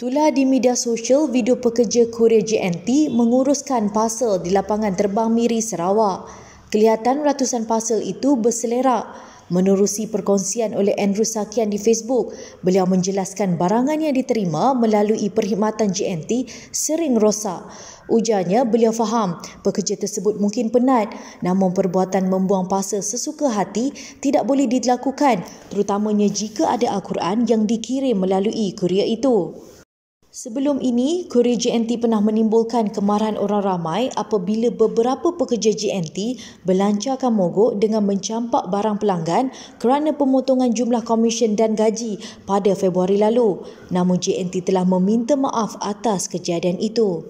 Itulah di media sosial video pekerja Korea JNT menguruskan pasal di lapangan terbang Miri Sarawak. Kelihatan ratusan pasal itu berselerak. Menerusi perkongsian oleh Andrew Sakian di Facebook, beliau menjelaskan barangan yang diterima melalui perkhidmatan JNT sering rosak. Ujarnya beliau faham pekerja tersebut mungkin penat namun perbuatan membuang pasal sesuka hati tidak boleh dilakukan terutamanya jika ada Al-Quran yang dikirim melalui kurier itu. Sebelum ini, Korea GNT pernah menimbulkan kemarahan orang ramai apabila beberapa pekerja GNT belancarkan mogok dengan mencampak barang pelanggan kerana pemotongan jumlah komisen dan gaji pada Februari lalu. Namun GNT telah meminta maaf atas kejadian itu.